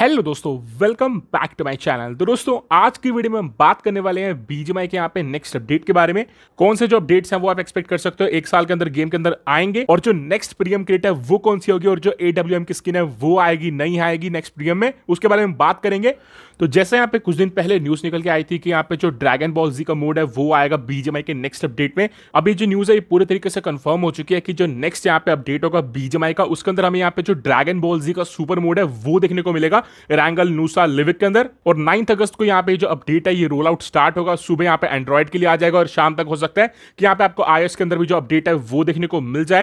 hello दोस्तों welcome back to my channel तो दोस्तों आज की वीडियो में हम बात करने वाले हैं बीजीएमआई के यहाँ पे नेक्स्ट अपडेट के बारे में कौन से जो अपडेट्स हैं वो आप एक्सपेक्ट कर सकते हो एक साल के अंदर गेम के अंदर आएंगे और जो नेक्स्ट प्रीमियम क्रिएट है वो कौन सी होगी और जो एडब्ल्यू की स्किन है वो आएगी नहीं आएगी नेक्स्ट प्रीमियम में उसके बारे में बात करेंगे तो जैसे यहाँ पे कुछ दिन पहले न्यूज निकल के आई थी कि यहाँ पे जो ड्रैगन बॉल जी का मोड है वो आएगा बीजेमआई के नेक्स्ट अपडेट में अभी जो न्यूज है ये पूरे तरीके से कंफर्म हो चुकी है कि जो नेक्स्ट यहाँ पे अपडेट होगा बीजेमआई का उसके अंदर हमें यहाँ पे जो ड्रैगन बॉल जी का सुपर मोड है वो देखने को मिलेगा रैंगल नूसा लिविक के अंदर और नाइन्थ अगस्त को यहाँ पे जो अपडेट है ये रोल आउट स्टार्ट होगा सुबह यहाँ पे एंड्रॉइड के लिए आ जाएगा और शाम तक हो सकता है कि यहाँ पे आपको आई के अंदर भी जो अपडेट है वो देखने को मिल जाए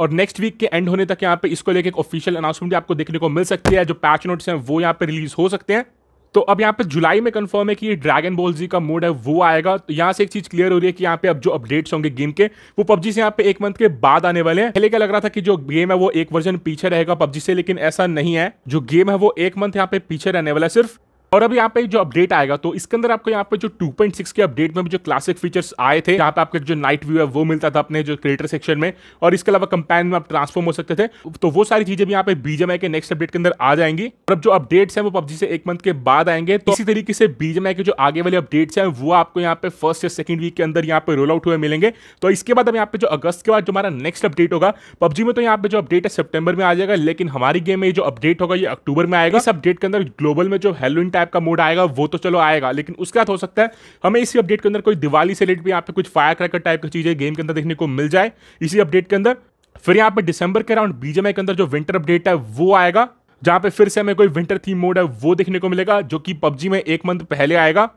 और नेक्स्ट वीक के एंड होने तक यहाँ पे इसको लेकर एक ऑफिशियल अनाउंसमेंट भी आपको देखने को मिल सकती है जो पैच नोट्स हैं वो यहाँ पे रिलीज हो सकते हैं तो अब यहाँ पे जुलाई में कंफर्म है कि ये ड्रैगन बॉल जी का मोड है वो आएगा तो यहाँ से एक चीज क्लियर हो रही है कि यहाँ पे अब जो अपडेट्स होंगे गेम के वो पबजी से यहाँ पे एक मंथ के बाद आने वाले हैं पहले क्या लग रहा था कि जो गेम है वो एक वर्जन पीछे रहेगा पबजी से लेकिन ऐसा नहीं है जो गेम है वो एक मंथ यहाँ पे पीछे रहने वाला है सिर्फ और अब यहाँ पे जो अपडेट आएगा तो इसके अंदर आपको यहाँ पे जो 2.6 के अपडेट में जो क्लासिक फीचर्स आए थे यहाँ पे आपको जो नाइट व्यू है वो मिलता था अपने जो क्रिएटर सेक्शन में और इसके अलावा कंपेन में आप ट्रांसफॉर्म हो सकते थे तो वो सारी चीजें भी यहाँ पे बीजेम के नेक्स्ट अपडेट के अंदर आ जाएंगी और अब जो अपडेट्स है वो पबजी से एक मंथ के बाद आएंगे तो इसी तरीके से बीजेम के जो आगे वाले अपडेट्स हैं वो आपको यहाँ पे फर्स्ट या सेकंड वीक के अंदर यहाँ पे रोल आउट हुए मिलेंगे तो इसके बाद अब यहाँ पे जो अगस्त के बाद जो हमारा नेक्स्ट अपडेट होगा पबजी में तो यहाँ पे जो अपडेट है सेप्टेबर में आ जाएगा लेकिन हमारी गेम में जो अपडेट होगा ये अक्टूबर में आएगा इस अपडेट के अंदर ग्लोबल में जो हेलोइन टाइप का मूड आएगा वो तो चलो आएगा लेकिन उसके बाद हो सकता है हमें इसी अपडेट के अंदर कोई दिवाली से रिलेटेड भी यहाँ पे कुछ फायर क्रैकर टाइप की चीज़ें गेम के अंदर देखने को मिल जाए इसी अपडेट के अंदर फिर यहाँ पे दिसंबर के अराउंड बीजेम के अंदर जो विंटर अपडेट है वो आएगा जहां पे फिर से हमें कोई विंटर थीम मोड है वो देखने को मिलेगा जो कि पबजी में एक मंथ पहले आएगा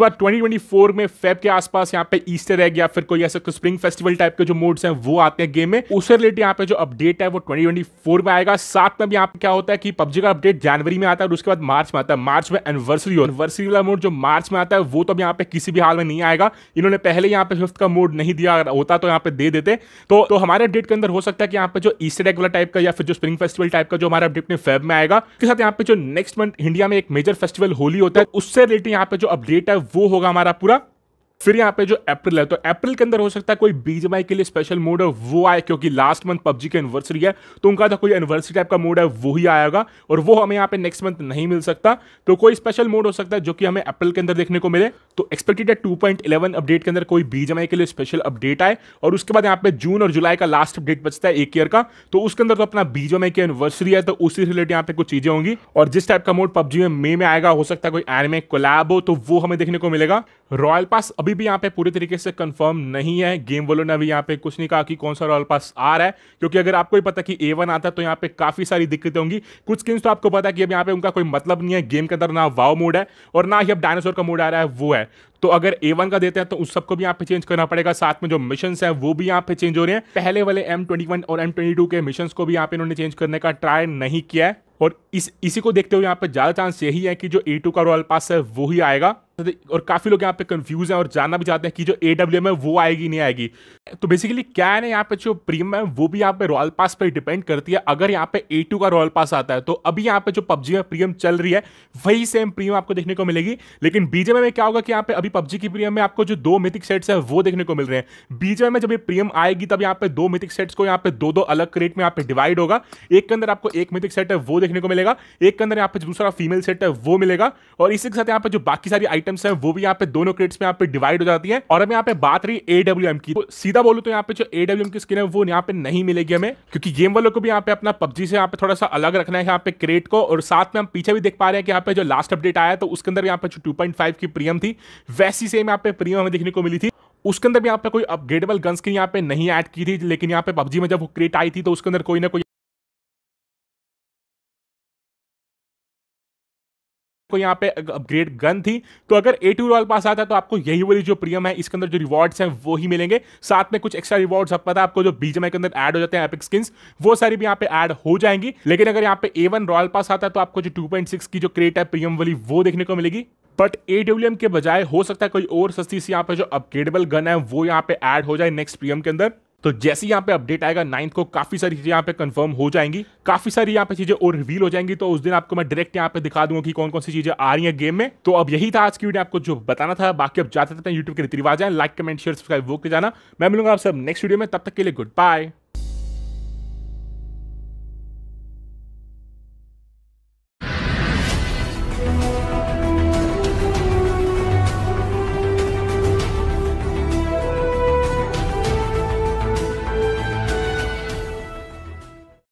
बाद 2024 में फेब के आसपास यहाँ पे ईस्टर है या फिर कोई ऐसा को स्प्रिंग फेस्टिवल टाइप के जो मोड्स हैं वो आते हैं गेम में उससे रिलेटेड यहाँ पे जो अपडेट है वो 2024 में आएगा साथ में भी यहाँ पे क्या होता है कि पबजी का अपडेट जनवरी में आता है और उसके बाद मार्च में आता है मार्च में एनिवर्सरी एनिवर्सरी वाला मोड जो मार्च में आता है वो तो अब यहाँ पे किसी भी हाल में नहीं आएगा इन्होंने पहले यहाँ पे फिफ्थ का मोड नहीं दिया होता तो यहाँ पे दे देते तो, तो हमारे अपडेट के अंदर हो सकता है कि यहाँ पे जो ईस्टर एग वाला टाइप का या फिर जो स्प्रिंग फेस्टिवल टाइप का जो हमारा अपडेट में फेब में आएगा उसके साथ यहाँ पे जो नेक्स्ट मंथ इंडिया में एक मेजर फेस्टिवल होली होता है उससे रिलेटेड यहाँ पे जो अपडेट है vou rogar Marapura फिर यहाँ पे जो अप्रैल है तो अप्रैल के अंदर हो सकता है कोई बीज के लिए स्पेशल मोड है वो आए क्योंकि लास्ट मंथ पबजी की एनिवर्सरी है तो उनका था कोई एनिवर्सरी टाइप का मोड है वो ही आएगा और वो हमें यहाँ पे नेक्स्ट मंथ नहीं मिल सकता तो कोई स्पेशल मोड हो सकता है जो कि हमें अप्रैल के अंदर देखने को मिले तो एक्सपेक्टेड है टू अपडेट के अंदर कोई बीज के लिए स्पेशल अपडेट आए और उसके बाद यहाँ पे जून और जुलाई का लास्ट अपडेट बचता है एक ईयर का तो उसके अंदर तो अपना बीज की एनिवर्सरी है तो उसी रिलेटेड यहाँ पे कुछ चीजें होंगी और जिस टाइप का मोड पबजी में मे में आएगा हो सकता है कोई एनमे कोलैब हो तो वो हमें देखने को मिलेगा रॉयल पास अभी अभी भी यहाँ पे पूरी तरीके से कंफर्म नहीं है गेम वालों ने अभी यहाँ पे कुछ नहीं कहा कि कौन सा रॉयल पास आ रहा है क्योंकि अगर आपको ही पता कि ए वन आता तो यहाँ पे काफ़ी सारी दिक्कतें होंगी कुछ स्किन्स तो आपको पता कि अब यहाँ पे उनका कोई मतलब नहीं है गेम के अंदर ना वाव मूड है और ना ही अब डायनासोर का मूड आ रहा है वो है तो अगर ए वन का देते हैं तो उस सबको भी यहाँ पे चेंज करना पड़ेगा साथ में जो मिशन है वो भी यहाँ पे चेंज हो रहे हैं पहले वाले एम ट्वेंटी वन और एम ट्वेंटी टू के मिशन को भी यहाँ पे इन्होंने चेंज करने का ट्राई नहीं किया है और इस इसी को देखते हुए यहाँ पे ज़्यादा चांस यही है कि जो ए टू का रॉयल पास है वो ही आएगा और काफ़ी लोग यहाँ पे कंफ्यूज हैं और जानना भी चाहते हैं कि जो ए डब्ल्यू एम है वो आएगी नहीं आएगी तो बेसिकली क्या है ना यहाँ पे जो प्रीमियम है वो भी यहाँ पे रॉयल पास पर डिपेंड करती है अगर यहाँ पे ए टू का रॉयल पास आता है तो अभी यहाँ पे जो पब्जी में प्रीमियम चल रही है वही सेम प्रीमियम आपको देखने को मिलेगी लेकिन बीजेपी में क्या होगा कि यहाँ पे अभी पब्जी की प्रीमियम में आपको जो दो मिथिक सेट्स है वो देखने को मिल रहे हैं बीजेपी में जब ये प्रीमियम आएगी तब यहाँ पे दो मिथिक सेट्स को यहाँ पे दो दो अलग क्रेट में यहाँ पे डिवाइड होगा एक के अंदर आपको एक मिथिक सेट है वो देखने को मिलेगा एक के अंदर यहाँ पे दूसरा फीमेल सेट है वो मिलेगा और इसी के साथ यहाँ पे जो बाकी सारी आइटम आइटम्स है वो भी यहाँ पे दोनों क्रेट्स में यहाँ पे डिवाइड हो जाती है और अब यहाँ पे बात रही एडब्ल्यू की तो सीधा बोलू तो यहाँ पे जो एडब्ल्यू की स्किन है वो यहाँ पे नहीं मिलेगी हमें क्योंकि गेम वालों को भी यहाँ पे अपना पब्जी से यहाँ पे थोड़ा सा अलग रखना है यहाँ पे क्रेट को और साथ में हम पीछे भी देख पा रहे हैं कि यहाँ पे जो लास्ट अपडेट आया तो उसके अंदर यहाँ पे टू पॉइंट की प्रीमियम थी वैसी सेम यहाँ पे प्रीमियम हमें देखने को मिली थी उसके अंदर भी यहाँ पे कोई अपग्रेडेबल गन्स की यहाँ पे नहीं ऐड की थी लेकिन यहाँ पे पबजी में जब वो क्रेट आई थी तो उसके अंदर कोई ना कोई आपको यहाँ पे अपग्रेड गन थी तो अगर ए टू रॉयल पास आता है तो आपको यही वाली जो प्रीमियम है इसके अंदर जो रिवॉर्ड्स हैं वो ही मिलेंगे साथ में कुछ एक्स्ट्रा रिवॉर्ड्स आप पता है आपको जो बीजेमआई के अंदर ऐड हो जाते हैं एपिक स्किन्स वो सारी भी यहाँ पे ऐड हो जाएंगी लेकिन अगर यहाँ पे ए रॉयल पास आता है तो आपको जो टू की जो क्रेट है प्रीमियम वाली वो देखने को मिलेगी बट ए डब्ल्यू एम के बजाय हो सकता है कोई और सस्ती सी यहाँ पे जो अपग्रेडेबल गन है वो यहाँ पे ऐड हो जाए नेक्स्ट प्रीमियम के अंदर तो जैसे यहाँ पे अपडेट आएगा नाइन्थ को काफी सारी चीजें यहाँ पे कंफर्म हो जाएंगी काफी सारी यहाँ पे चीजें और रिवील हो जाएंगी तो उस दिन आपको मैं डायरेक्ट यहाँ पे दिखा दूंगा कि कौन कौन सी चीजें आ रही हैं गेम में तो अब यही था आज की वीडियो आपको जो बताना था बाकी अब जाते थे यूट्यूब के रीति रिवाज है लाइक कमेंट शेयर सब्सक्राइब वो के जाना मैं मिलूंगा आप सब नेक्स्ट वीडियो में तब तक के लिए गुड बाय